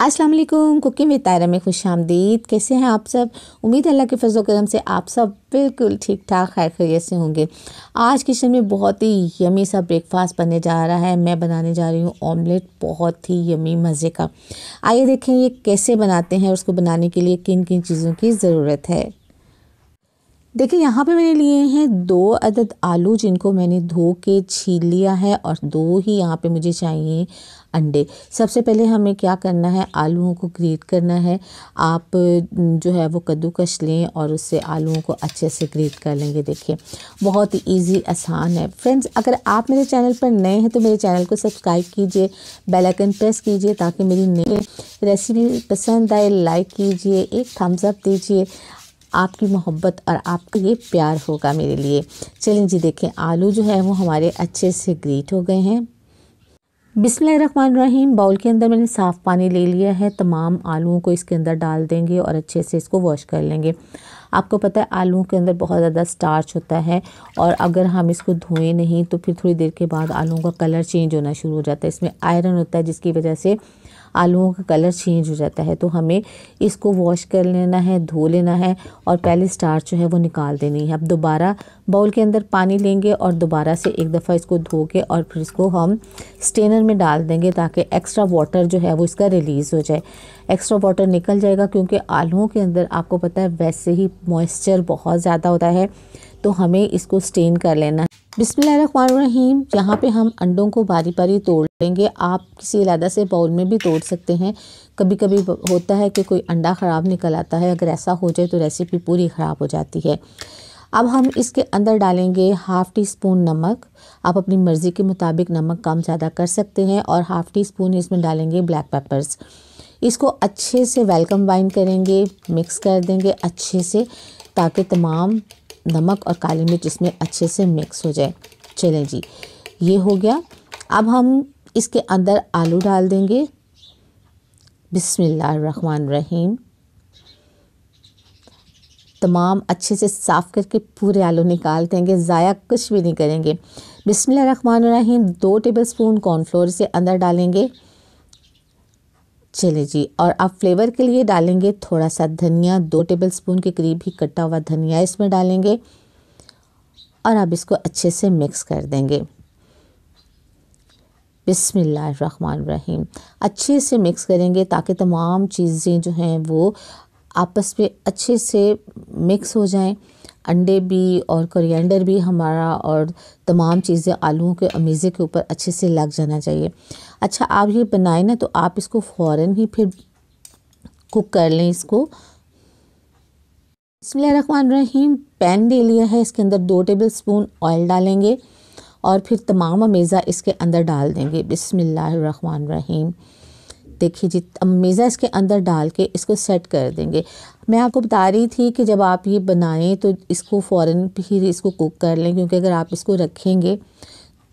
अस्सलाम वालेकुम cooking with तायरा में खुश आमदीद कैसे हैं आप सब उम्मीद है अल्लाह के फजल करम से आप सब बिल्कुल ठीक ठाक खैर खैरियत से होंगे आज किचन में बहुत ही यमी सा ब्रेकफास्ट बनने जा रहा है मैं बनाने जा रही हूँ ऑमलेट बहुत ही यमी मज़े का आइए देखें ये कैसे बनाते हैं और उसको बनाने के लिए किन किन चीज़ों की ज़रूरत है देखिए यहाँ पे मैंने लिए हैं दो अदद आलू जिनको मैंने धो के छील लिया है और दो ही यहाँ पे मुझे चाहिए अंडे सबसे पहले हमें क्या करना है आलूओं को ग्रेट करना है आप जो है वो कद्दूकश लें और उससे आलूओं को अच्छे से ग्रेट कर लेंगे देखिए बहुत ही ईजी आसान है फ्रेंड्स अगर आप मेरे चैनल पर नए हैं तो मेरे चैनल को सब्सक्राइब कीजिए बेल आइकन प्रेस कीजिए ताकि मेरी नई रेसिपी पसंद आए लाइक कीजिए एक थम्सअप दीजिए आपकी मोहब्बत और आपका ये प्यार होगा मेरे लिए चलें जी देखें आलू जो है वो हमारे अच्छे से ग्रीट हो गए हैं रहीम बाउल के अंदर मैंने साफ़ पानी ले लिया है तमाम आलूओं को इसके अंदर डाल देंगे और अच्छे से इसको वॉश कर लेंगे आपको पता है आलूओं के अंदर बहुत ज़्यादा स्टार्च होता है और अगर हम इसको धोएं नहीं तो फिर थोड़ी देर के बाद आलूओं का कलर चेंज होना शुरू हो जाता है इसमें आयरन होता है जिसकी वजह से आलूओं का कलर चेंज हो जाता है तो हमें इसको वॉश कर लेना है धो लेना है और पहले स्टार्च जो है वो निकाल देनी है अब दोबारा बाउल के अंदर पानी लेंगे और दोबारा से एक दफ़ा इसको धो के और फिर इसको हम स्टेनर में डाल देंगे ताकि एक्स्ट्रा वाटर जो है वो इसका रिलीज़ हो जाए एक्स्ट्रा वाटर निकल जाएगा क्योंकि आलूओं के अंदर आपको पता है वैसे ही मॉइस्चर बहुत ज़्यादा होता है तो हमें इसको स्टेन कर लेना है बिसमीम यहाँ पे हम अंडों को बारी बारी तोड़ लेंगे आप किसी इलादा से बाउल में भी तोड़ सकते हैं कभी कभी होता है कि कोई अंडा ख़राब निकल आता है अगर ऐसा हो जाए तो रेसिपी पूरी ख़राब हो जाती है अब हम इसके अंदर डालेंगे हाफ़ टी स्पून नमक आप अपनी मर्ज़ी के मुताबिक नमक कम ज़्यादा कर सकते हैं और हाफ़ टी स्पून इसमें डालेंगे ब्लैक पेपर्स इसको अच्छे से वेलकम वाइन करेंगे मिक्स कर देंगे अच्छे से ताकि तमाम नमक और काली मिर्च इसमें अच्छे से मिक्स हो जाए चलें जी ये हो गया अब हम इसके अंदर आलू डाल देंगे रहीम तमाम अच्छे से साफ़ करके पूरे आलू निकाल देंगे ज़ाया कुछ भी नहीं करेंगे रहीम दो टेबल स्पून कॉर्नफ्लोर से अंदर डालेंगे चले जी और अब फ्लेवर के लिए डालेंगे थोड़ा सा धनिया दो टेबल स्पून के करीब ही कटा हुआ धनिया इसमें डालेंगे और अब इसको अच्छे से मिक्स कर देंगे बिसमीम अच्छे से मिक्स करेंगे ताकि तमाम चीज़ें जो हैं वो आपस में अच्छे से मिक्स हो जाएं अंडे भी और कोरिएंडर भी हमारा और तमाम चीज़ें आलूओं के अमीज़े के ऊपर अच्छे से लग जाना चाहिए अच्छा आप ये बनाए ना तो आप इसको फ़ौर ही फिर कुक कर लें इसको रहीम पैन ले लिया है इसके अंदर दो टेबल स्पून ऑयल डालेंगे और फिर तमाम अमेज़ा इसके अंदर डाल देंगे रहीम देखिए जित मेज़ा इसके अंदर डाल के इसको सेट कर देंगे मैं आपको बता रही थी कि जब आप ये बनाएं तो इसको फ़ौर ही इसको कुक कर लें क्योंकि अगर आप इसको रखेंगे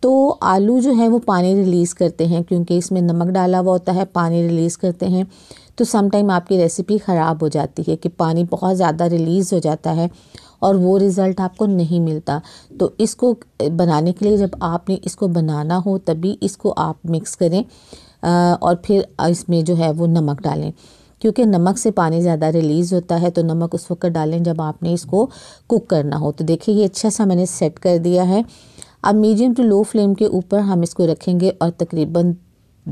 तो आलू जो है वो पानी रिलीज़ करते हैं क्योंकि इसमें नमक डाला हुआ होता है पानी रिलीज़ करते हैं तो समटाइम आपकी रेसिपी ख़राब हो जाती है कि पानी बहुत ज़्यादा रिलीज़ हो जाता है और वो रिज़ल्ट आपको नहीं मिलता तो इसको बनाने के लिए जब आपने इसको बनाना हो तभी इसको आप मिक्स करें और फिर इसमें जो है वो नमक डालें क्योंकि नमक से पानी ज़्यादा रिलीज़ होता है तो नमक उस वक्त डालें जब आपने इसको कुक करना हो तो देखिए ये अच्छा सा मैंने सेट कर दिया है अब मीडियम टू लो फ्लेम के ऊपर हम इसको रखेंगे और तकरीबन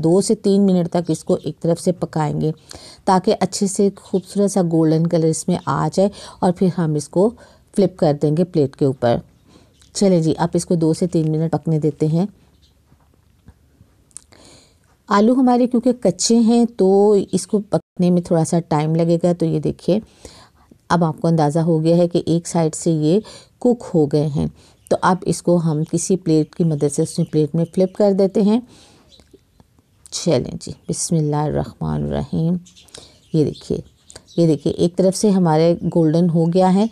दो से तीन मिनट तक इसको एक तरफ से पकाएंगे ताकि अच्छे से खूबसूरत सा गोल्डन कलर इसमें आ जाए और फिर हम इसको फ्लिप कर देंगे प्लेट के ऊपर चलें जी आप इसको दो से तीन मिनट पकने देते हैं आलू हमारे क्योंकि कच्चे हैं तो इसको पकने में थोड़ा सा टाइम लगेगा तो ये देखिए अब आपको अंदाज़ा हो गया है कि एक साइड से ये कुक हो गए हैं तो अब इसको हम किसी प्लेट की मदद से उसमें प्लेट में फ्लिप कर देते हैं चलें जी बिसमीम ये देखिए ये देखिए एक तरफ से हमारे गोल्डन हो गया है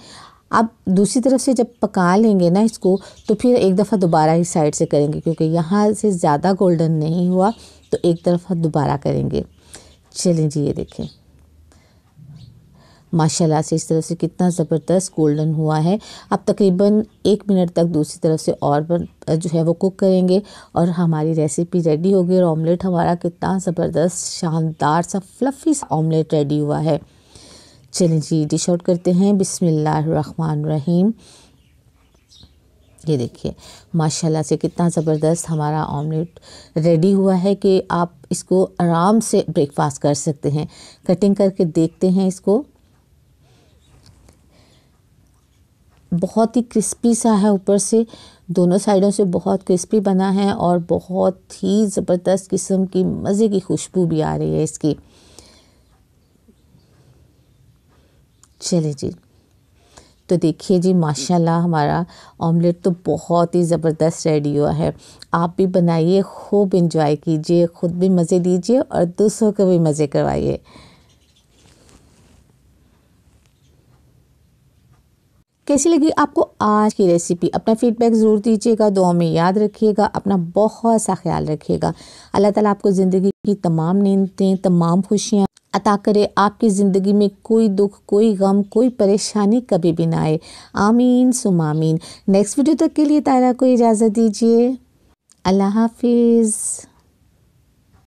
आप दूसरी तरफ से जब पका लेंगे ना इसको तो फिर एक दफ़ा दोबारा इस साइड से करेंगे क्योंकि यहाँ से ज़्यादा गोल्डन नहीं हुआ तो एक तरफ़ दोबारा करेंगे चलें जी ये देखें माशाल्लाह से इस तरफ से कितना ज़बरदस्त गोल्डन हुआ है अब तकरीबन एक मिनट तक दूसरी तरफ से और जो है वो कुक करेंगे और हमारी रेसिपी रेडी होगी और ऑमलेट हमारा कितना ज़बरदस्त शानदार सा फ्लफ़ी सा ऑमलेट रेडी हुआ है चलें जी डिश आउट करते हैं बिसमीम ये देखिए माशाल्लाह से कितना ज़बरदस्त हमारा ऑमलेट रेडी हुआ है कि आप इसको आराम से ब्रेकफास्ट कर सकते हैं कटिंग करके देखते हैं इसको बहुत ही क्रिस्पी सा है ऊपर से दोनों साइडों से बहुत क्रिस्पी बना है और बहुत ही ज़बरदस्त किस्म की मज़े की खुशबू भी आ रही है इसकी चले जी तो देखिए जी माशाल्लाह हमारा ऑमलेट तो बहुत ही ज़बरदस्त रेडी हुआ है आप भी बनाइए खूब इंजॉय कीजिए ख़ुद भी मज़े लीजिए और दूसरों को भी मज़े करवाइए कैसी लगी आपको आज की रेसिपी अपना फीडबैक ज़रूर दीजिएगा दुआ में याद रखिएगा अपना बहुत सा ख्याल रखिएगा अल्लाह ताला आपको ज़िंदगी की तमाम नींदें तमाम खुशियाँ अता करे आपकी ज़िंदगी में कोई दुख कोई गम कोई परेशानी कभी भी ना आए आमीन सुमामीन नेक्स्ट वीडियो तक के लिए तारा को इजाज़त दीजिए अल्लाह हाफिज़